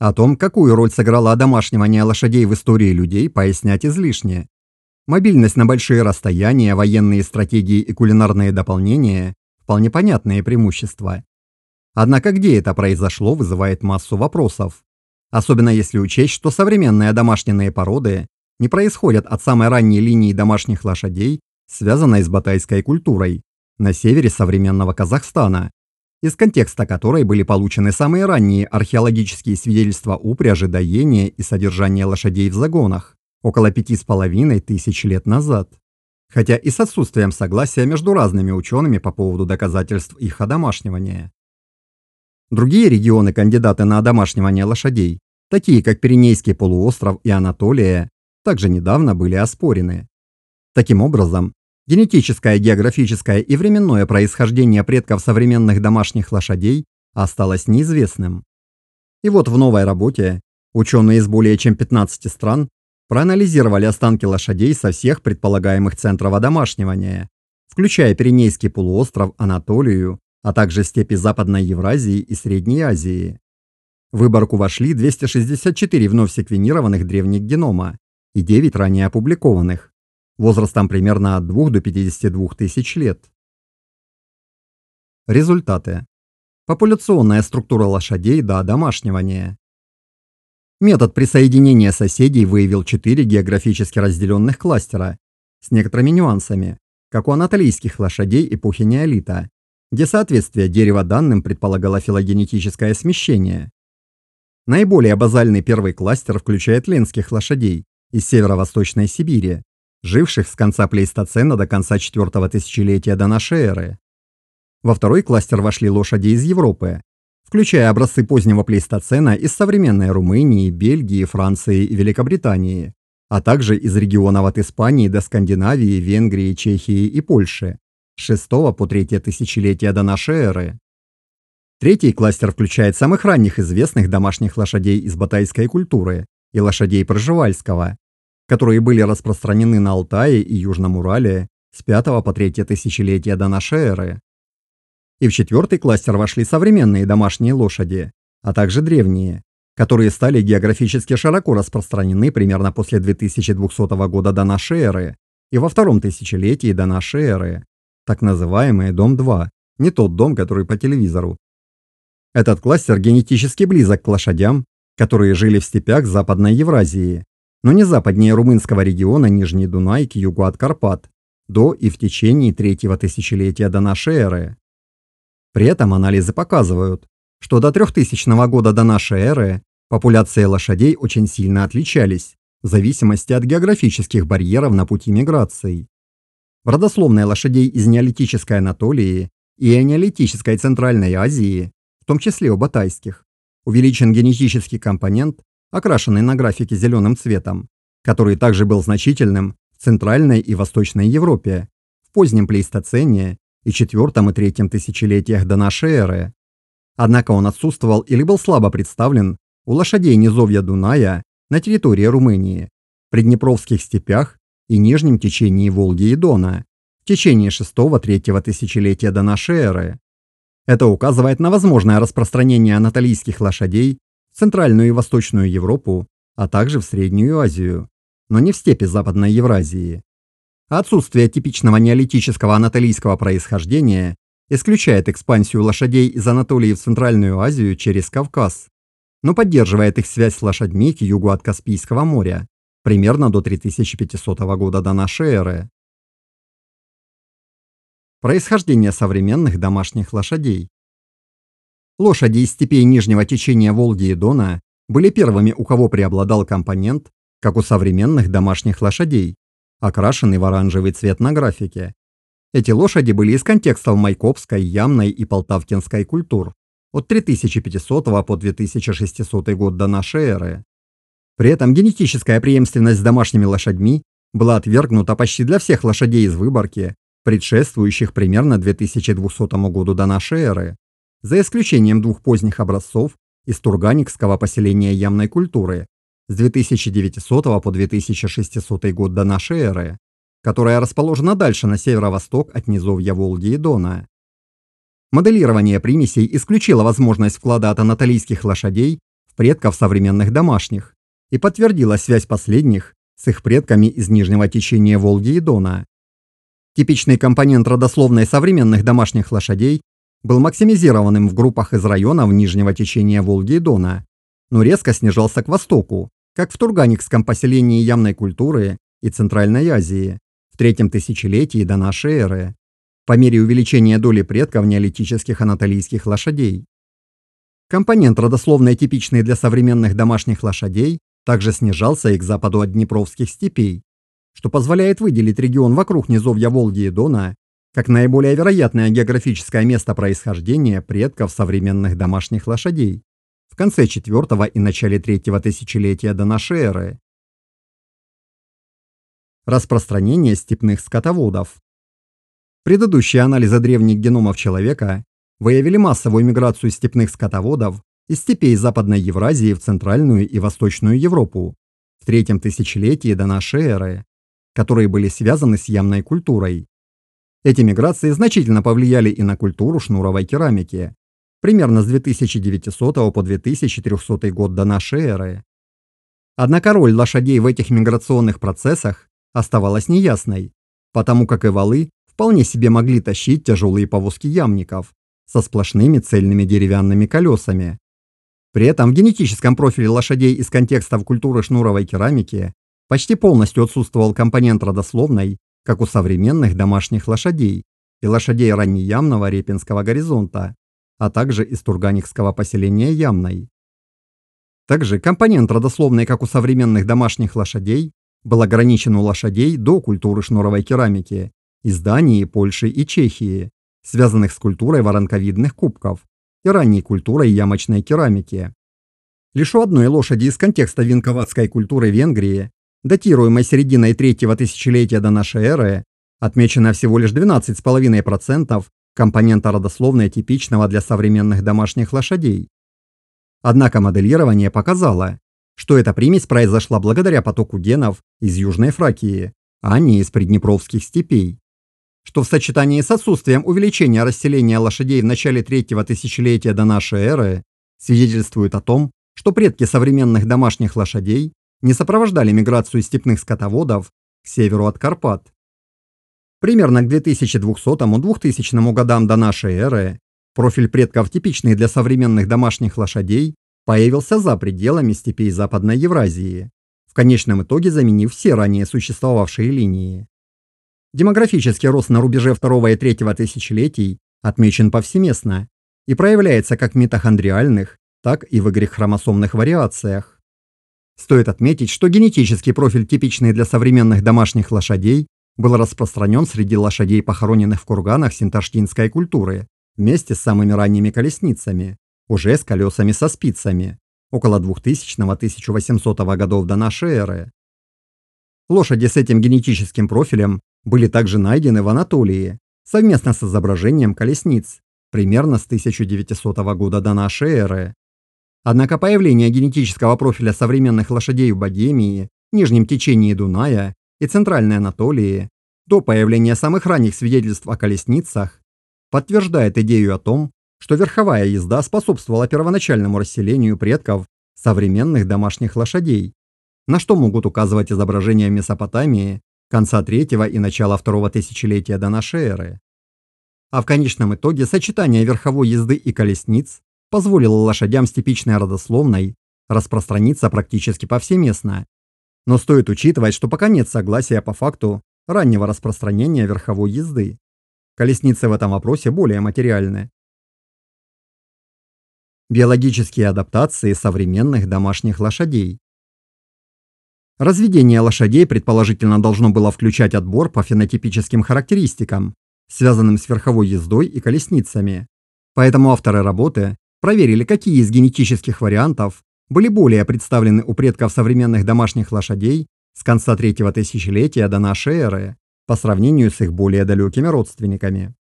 О том, какую роль сыграло одомашнивание лошадей в истории людей, пояснять излишне. Мобильность на большие расстояния, военные стратегии и кулинарные дополнения – вполне понятные преимущества. Однако где это произошло, вызывает массу вопросов. Особенно если учесть, что современные домашние породы не происходят от самой ранней линии домашних лошадей, связанной с батайской культурой, на севере современного Казахстана, из контекста которой были получены самые ранние археологические свидетельства упряжи доения и содержания лошадей в загонах, около пяти с половиной тысяч лет назад. Хотя и с отсутствием согласия между разными учеными по поводу доказательств их одомашнивания. Другие регионы кандидаты на одомашнивание лошадей, такие как Пиренейский полуостров и Анатолия, также недавно были оспорены. Таким образом, Генетическое, географическое и временное происхождение предков современных домашних лошадей осталось неизвестным. И вот в новой работе ученые из более чем 15 стран проанализировали останки лошадей со всех предполагаемых центров одомашнивания, включая Пиренейский полуостров, Анатолию, а также степи Западной Евразии и Средней Азии. В выборку вошли 264 вновь секвенированных древних генома и 9 ранее опубликованных возрастом примерно от 2 до 52 тысяч лет. Результаты. Популяционная структура лошадей до одомашнивания. Метод присоединения соседей выявил четыре географически разделенных кластера с некоторыми нюансами, как у анатолийских лошадей эпохи неолита, где соответствие дерева данным предполагало филогенетическое смещение. Наиболее базальный первый кластер включает ленских лошадей из северо-восточной Сибири, живших с конца плейстоцена до конца четвертого тысячелетия до нашей эры. Во второй кластер вошли лошади из Европы, включая образцы позднего плейстоцена из современной Румынии, Бельгии, Франции и Великобритании, а также из регионов от Испании до Скандинавии, Венгрии, Чехии и Польши, с 6 по 3 тысячелетия до нашей эры. Третий кластер включает самых ранних известных домашних лошадей из батайской культуры и лошадей проживальского, которые были распространены на Алтае и Южном Урале с 5 по 3 тысячелетия до нашей эры. И в четвертый кластер вошли современные домашние лошади, а также древние, которые стали географически широко распространены примерно после 2200 года до нашей эры и во втором тысячелетии до нашей эры, так называемый Дом-2, не тот дом, который по телевизору. Этот кластер генетически близок к лошадям, которые жили в степях Западной Евразии но не западнее румынского региона Нижний Дунай к югу от Карпат, до и в течение третьего тысячелетия до нашей эры. При этом анализы показывают, что до 3000 года до нашей эры популяции лошадей очень сильно отличались в зависимости от географических барьеров на пути миграции. В родословной лошадей из неолитической Анатолии и неолитической Центральной Азии, в том числе у батайских, увеличен генетический компонент окрашенный на графике зеленым цветом, который также был значительным в Центральной и Восточной Европе, в позднем Плейстоцене и четвертом и третьем тысячелетиях до нашей эры. Однако он отсутствовал или был слабо представлен у лошадей низовья Дуная на территории Румынии, Приднепровских степях и нижнем течении Волги и Дона в течение 6-3 тысячелетия до нашей эры. Это указывает на возможное распространение анатолийских лошадей Центральную и Восточную Европу, а также в Среднюю Азию, но не в степи Западной Евразии. Отсутствие типичного неолитического анатолийского происхождения исключает экспансию лошадей из Анатолии в Центральную Азию через Кавказ, но поддерживает их связь с лошадьми к югу от Каспийского моря, примерно до 3500 года до нашей эры. Происхождение современных домашних лошадей. Лошади из степей нижнего течения Волги и Дона были первыми, у кого преобладал компонент, как у современных домашних лошадей, окрашенный в оранжевый цвет на графике. Эти лошади были из контекстов Майкопской, Ямной и Полтавкинской культур от 3500 по 2600 год до нашей эры. При этом генетическая преемственность с домашними лошадьми была отвергнута почти для всех лошадей из выборки, предшествующих примерно 2200 году до нашей эры за исключением двух поздних образцов из Турганикского поселения ямной культуры с 2900 по 2600 год до нашей эры, которая расположена дальше на северо-восток от низовья Волги и Дона. Моделирование примесей исключило возможность вклада от анатолийских лошадей в предков современных домашних и подтвердило связь последних с их предками из нижнего течения Волги и Дона. Типичный компонент родословной современных домашних лошадей был максимизированным в группах из районов нижнего течения Волги и Дона, но резко снижался к востоку, как в Турганикском поселении ямной культуры и Центральной Азии в третьем тысячелетии до нашей эры, по мере увеличения доли предков неолитических анатолийских лошадей. Компонент, родословно типичный для современных домашних лошадей, также снижался и к западу от Днепровских степей, что позволяет выделить регион вокруг низовья Волги и Дона как наиболее вероятное географическое место происхождения предков современных домашних лошадей в конце IV и начале III тысячелетия до нашей эры. Распространение степных скотоводов. Предыдущие анализы древних геномов человека выявили массовую миграцию степных скотоводов из степей Западной Евразии в Центральную и Восточную Европу в третьем тысячелетии до нашей эры, которые были связаны с ямной культурой. Эти миграции значительно повлияли и на культуру шнуровой керамики. Примерно с 2900 по 2300 год до нашей эры. Однако роль лошадей в этих миграционных процессах оставалась неясной, потому как и валы вполне себе могли тащить тяжелые повозки ямников со сплошными цельными деревянными колесами. При этом в генетическом профиле лошадей из контекстов культуры шнуровой керамики почти полностью отсутствовал компонент родословной как у современных домашних лошадей и лошадей раннеямного Репинского горизонта, а также из Турганихского поселения Ямной. Также компонент родословный, как у современных домашних лошадей, был ограничен у лошадей до культуры шнуровой керамики из Дании, Польши и Чехии, связанных с культурой воронковидных кубков и ранней культурой ямочной керамики. Лишь у одной лошади из контекста винковатской культуры Венгрии датируемой серединой третьего тысячелетия до нашей эры, отмечено всего лишь 12,5% компонента родословной типичного для современных домашних лошадей. Однако моделирование показало, что эта примесь произошла благодаря потоку генов из Южной Фракии, а не из приднепровских степей. Что в сочетании с отсутствием увеличения расселения лошадей в начале третьего тысячелетия до нашей эры свидетельствует о том, что предки современных домашних лошадей не сопровождали миграцию степных скотоводов к северу от Карпат. Примерно к 2200-2000 годам до нашей эры профиль предков, типичный для современных домашних лошадей, появился за пределами степей Западной Евразии, в конечном итоге заменив все ранее существовавшие линии. Демографический рост на рубеже второго и третьего тысячелетий отмечен повсеместно и проявляется как в митохондриальных, так и в хромосомных вариациях. Стоит отметить, что генетический профиль, типичный для современных домашних лошадей, был распространен среди лошадей, похороненных в курганах синташтинской культуры, вместе с самыми ранними колесницами, уже с колесами со спицами, около 2000-1800 годов до нашей эры. Лошади с этим генетическим профилем были также найдены в Анатолии, совместно с изображением колесниц, примерно с 1900 года до нашей эры. Однако появление генетического профиля современных лошадей в Богемии, Нижнем течении Дуная и Центральной Анатолии до появления самых ранних свидетельств о колесницах подтверждает идею о том, что верховая езда способствовала первоначальному расселению предков современных домашних лошадей, на что могут указывать изображения Месопотамии конца третьего и начала второго тысячелетия до нашей эры. А в конечном итоге сочетание верховой езды и колесниц позволило лошадям с типичной родословной распространиться практически повсеместно. Но стоит учитывать, что пока нет согласия по факту раннего распространения верховой езды. Колесницы в этом вопросе более материальны. Биологические адаптации современных домашних лошадей. Разведение лошадей предположительно должно было включать отбор по фенотипическим характеристикам, связанным с верховой ездой и колесницами. Поэтому авторы работы проверили, какие из генетических вариантов были более представлены у предков современных домашних лошадей с конца третьего тысячелетия до нашей эры по сравнению с их более далекими родственниками.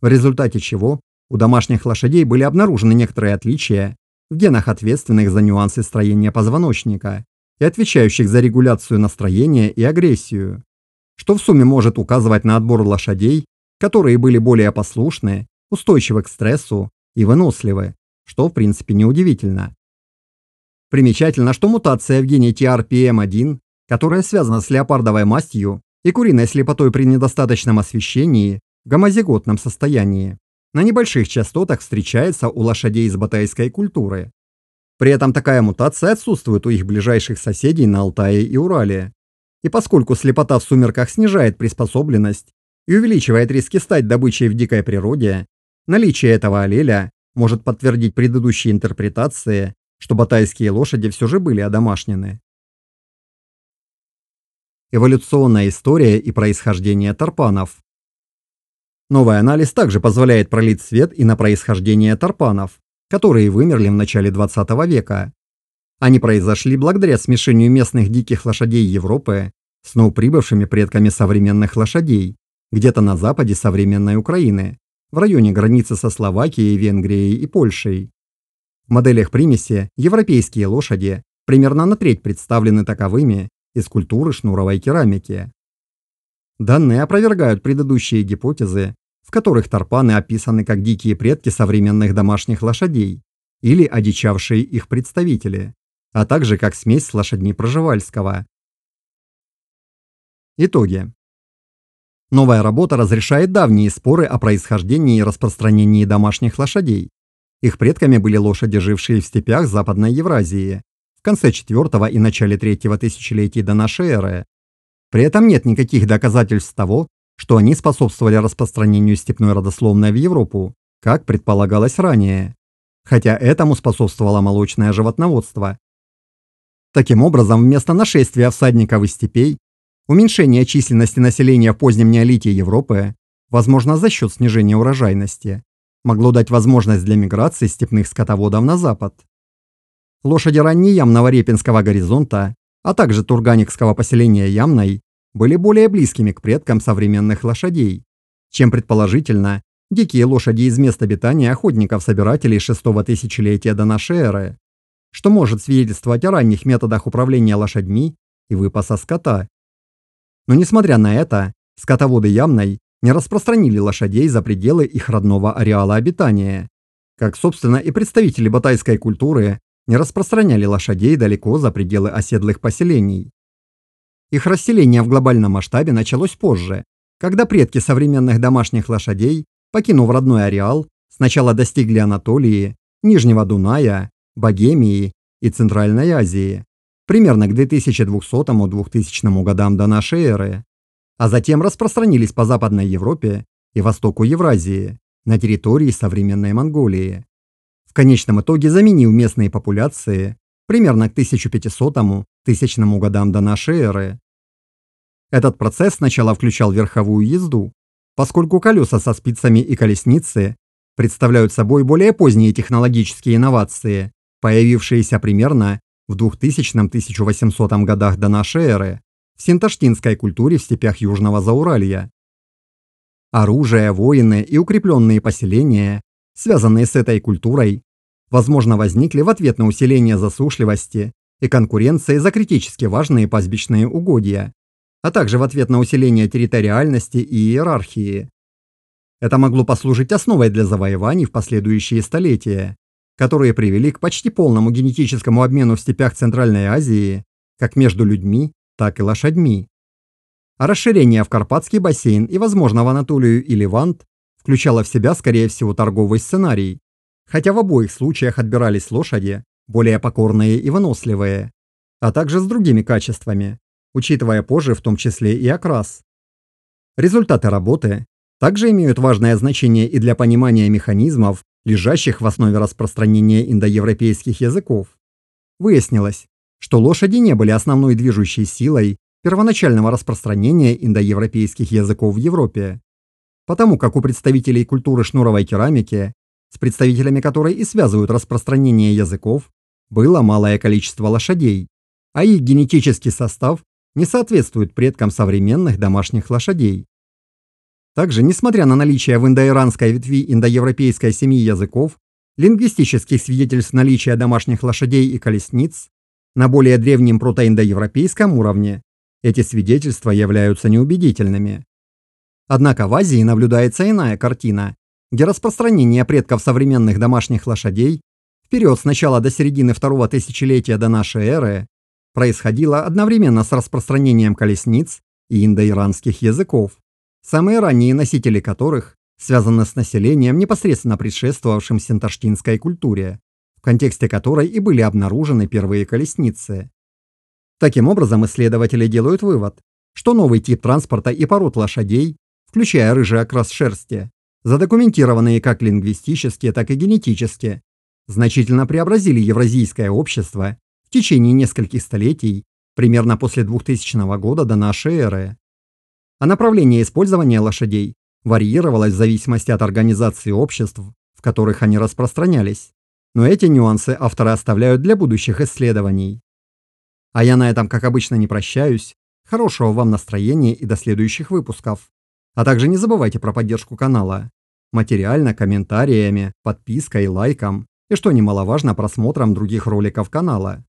В результате чего у домашних лошадей были обнаружены некоторые отличия в генах, ответственных за нюансы строения позвоночника и отвечающих за регуляцию настроения и агрессию, что в сумме может указывать на отбор лошадей, которые были более послушны, устойчивы к стрессу и выносливы, что в принципе неудивительно. Примечательно, что мутация в гене TRPM1, которая связана с леопардовой мастью и куриной слепотой при недостаточном освещении, в гомозиготном состоянии, на небольших частотах встречается у лошадей из батайской культуры. При этом такая мутация отсутствует у их ближайших соседей на Алтае и Урале. И поскольку слепота в сумерках снижает приспособленность и увеличивает риски стать добычей в дикой природе, наличие этого аллеля может подтвердить предыдущие интерпретации, что батайские лошади все же были одомашнены. Эволюционная история и происхождение тарпанов Новый анализ также позволяет пролить свет и на происхождение тарпанов, которые вымерли в начале 20 века. Они произошли благодаря смешению местных диких лошадей Европы с новоприбывшими предками современных лошадей, где-то на западе современной Украины в районе границы со Словакией, Венгрией и Польшей. В моделях примеси европейские лошади примерно на треть представлены таковыми из культуры шнуровой керамики. Данные опровергают предыдущие гипотезы, в которых тарпаны описаны как дикие предки современных домашних лошадей или одичавшие их представители, а также как смесь с Проживальского. Итоги. Новая работа разрешает давние споры о происхождении и распространении домашних лошадей. Их предками были лошади, жившие в степях Западной Евразии в конце IV и начале III тысячелетий до нашей эры. При этом нет никаких доказательств того, что они способствовали распространению степной родословной в Европу, как предполагалось ранее. Хотя этому способствовало молочное животноводство. Таким образом, вместо нашествия всадников из степей уменьшение численности населения в позднем неолите Европы, возможно за счет снижения урожайности, могло дать возможность для миграции степных скотоводов на запад. Лошади ранней раннеямного Репинского горизонта, а также турганикского поселения Ямной, были более близкими к предкам современных лошадей, чем, предположительно, дикие лошади из мест обитания охотников-собирателей шестого тысячелетия до нашей эры, что может свидетельствовать о ранних методах управления лошадьми и выпаса скота, но несмотря на это, скотоводы Ямной не распространили лошадей за пределы их родного ареала обитания, как, собственно, и представители батайской культуры не распространяли лошадей далеко за пределы оседлых поселений. Их расселение в глобальном масштабе началось позже, когда предки современных домашних лошадей, покинув родной ареал, сначала достигли Анатолии, Нижнего Дуная, Богемии и Центральной Азии, примерно к 2200-2000 годам до нашей эры, а затем распространились по Западной Европе и Востоку Евразии, на территории современной Монголии. В конечном итоге заменил местные популяции примерно к 1500-1000 годам до нашей эры. Этот процесс сначала включал верховую езду, поскольку колеса со спицами и колесницы представляют собой более поздние технологические инновации, появившиеся примерно в 2000-1800 годах до нашей эры в синташтинской культуре в степях Южного Зауралья. Оружие, воины и укрепленные поселения, связанные с этой культурой, возможно, возникли в ответ на усиление засушливости и конкуренции за критически важные пастбищные угодья, а также в ответ на усиление территориальности и иерархии. Это могло послужить основой для завоеваний в последующие столетия которые привели к почти полному генетическому обмену в степях Центральной Азии, как между людьми, так и лошадьми. А расширение в Карпатский бассейн и, возможно, в Анатолию и Левант включало в себя, скорее всего, торговый сценарий, хотя в обоих случаях отбирались лошади, более покорные и выносливые, а также с другими качествами, учитывая позже в том числе и окрас. Результаты работы также имеют важное значение и для понимания механизмов, лежащих в основе распространения индоевропейских языков. Выяснилось, что лошади не были основной движущей силой первоначального распространения индоевропейских языков в Европе, потому как у представителей культуры шнуровой керамики, с представителями которой и связывают распространение языков, было малое количество лошадей, а их генетический состав не соответствует предкам современных домашних лошадей, также, несмотря на наличие в индоиранской ветви индоевропейской семьи языков, лингвистических свидетельств наличия домашних лошадей и колесниц, на более древнем протоиндоевропейском уровне эти свидетельства являются неубедительными. Однако в Азии наблюдается иная картина, где распространение предков современных домашних лошадей в период с начала до середины второго тысячелетия до нашей эры происходило одновременно с распространением колесниц и индоиранских языков самые ранние носители которых связаны с населением, непосредственно предшествовавшим синташтинской культуре, в контексте которой и были обнаружены первые колесницы. Таким образом, исследователи делают вывод, что новый тип транспорта и пород лошадей, включая рыжий окрас шерсти, задокументированные как лингвистически, так и генетически, значительно преобразили евразийское общество в течение нескольких столетий, примерно после 2000 года до нашей эры а направление использования лошадей варьировалось в зависимости от организации обществ, в которых они распространялись. Но эти нюансы авторы оставляют для будущих исследований. А я на этом, как обычно, не прощаюсь. Хорошего вам настроения и до следующих выпусков. А также не забывайте про поддержку канала. Материально, комментариями, подпиской, лайком и, что немаловажно, просмотром других роликов канала.